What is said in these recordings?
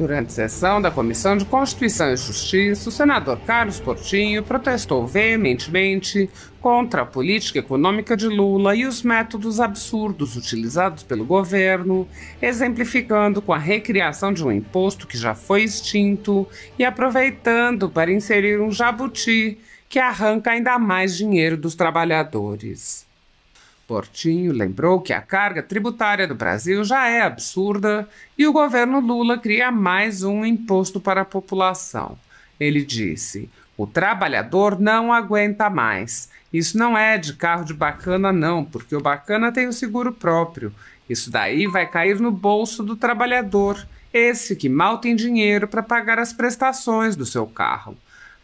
Durante sessão da Comissão de Constituição e Justiça, o senador Carlos Portinho protestou veementemente contra a política econômica de Lula e os métodos absurdos utilizados pelo governo, exemplificando com a recriação de um imposto que já foi extinto e aproveitando para inserir um jabuti que arranca ainda mais dinheiro dos trabalhadores. Portinho lembrou que a carga tributária do Brasil já é absurda e o governo Lula cria mais um imposto para a população. Ele disse: o trabalhador não aguenta mais. Isso não é de carro de bacana, não, porque o bacana tem o seguro próprio. Isso daí vai cair no bolso do trabalhador, esse que mal tem dinheiro para pagar as prestações do seu carro.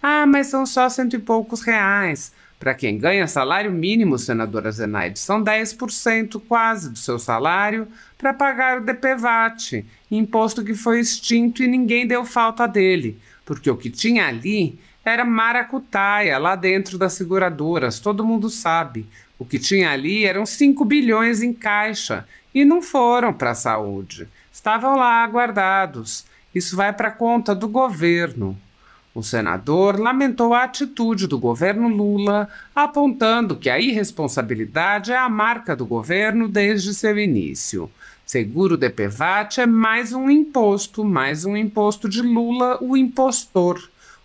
Ah, mas são só cento e poucos reais. Para quem ganha salário mínimo, senadora Zenaide, são 10% quase do seu salário para pagar o DPVAT, imposto que foi extinto e ninguém deu falta dele, porque o que tinha ali era maracutaia lá dentro das seguradoras, todo mundo sabe. O que tinha ali eram 5 bilhões em caixa e não foram para a saúde. Estavam lá guardados. Isso vai para conta do governo. O senador lamentou a atitude do governo Lula, apontando que a irresponsabilidade é a marca do governo desde seu início. Seguro DPVAT é mais um imposto, mais um imposto de Lula, o impostor.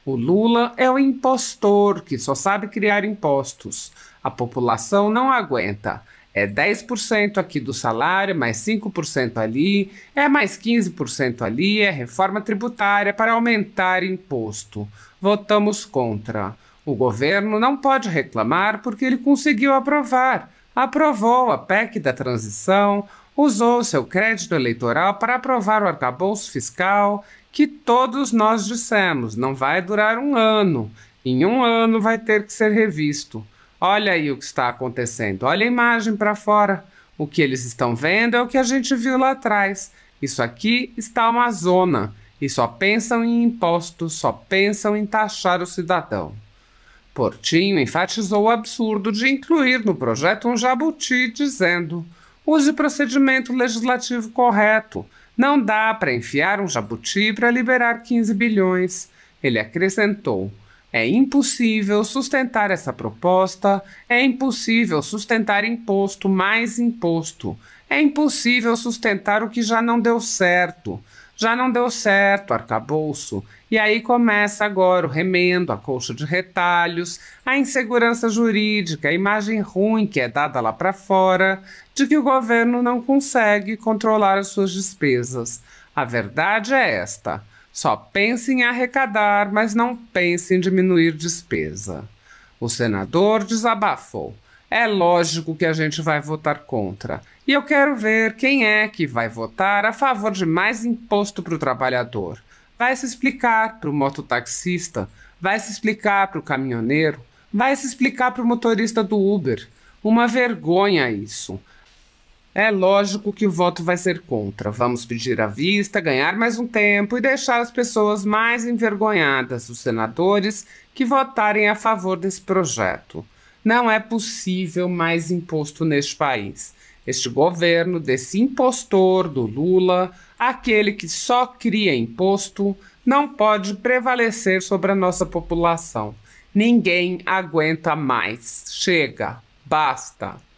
O Lula é o impostor que só sabe criar impostos. A população não aguenta. É 10% aqui do salário, mais 5% ali, é mais 15% ali, é reforma tributária para aumentar imposto. Votamos contra. O governo não pode reclamar porque ele conseguiu aprovar. Aprovou a PEC da transição, usou seu crédito eleitoral para aprovar o arcabouço fiscal, que todos nós dissemos não vai durar um ano. Em um ano vai ter que ser revisto. Olha aí o que está acontecendo. Olha a imagem para fora. O que eles estão vendo é o que a gente viu lá atrás. Isso aqui está uma zona e só pensam em impostos, só pensam em taxar o cidadão. Portinho enfatizou o absurdo de incluir no projeto um jabuti, dizendo: use procedimento legislativo correto. Não dá para enfiar um jabuti para liberar 15 bilhões. Ele acrescentou: é impossível sustentar essa proposta, é impossível sustentar imposto mais imposto, é impossível sustentar o que já não deu certo. Já não deu certo, arcabouço. E aí começa agora o remendo, a colcha de retalhos, a insegurança jurídica, a imagem ruim que é dada lá para fora de que o governo não consegue controlar as suas despesas. A verdade é esta. Só pense em arrecadar, mas não pense em diminuir despesa. O senador desabafou. É lógico que a gente vai votar contra. E eu quero ver quem é que vai votar a favor de mais imposto para o trabalhador. Vai se explicar para o mototaxista, vai se explicar para o caminhoneiro, vai se explicar para o motorista do Uber. Uma vergonha isso. É lógico que o voto vai ser contra. Vamos pedir à vista, ganhar mais um tempo e deixar as pessoas mais envergonhadas, os senadores, que votarem a favor desse projeto. Não é possível mais imposto neste país. Este governo desse impostor do Lula, aquele que só cria imposto, não pode prevalecer sobre a nossa população. Ninguém aguenta mais. Chega, basta.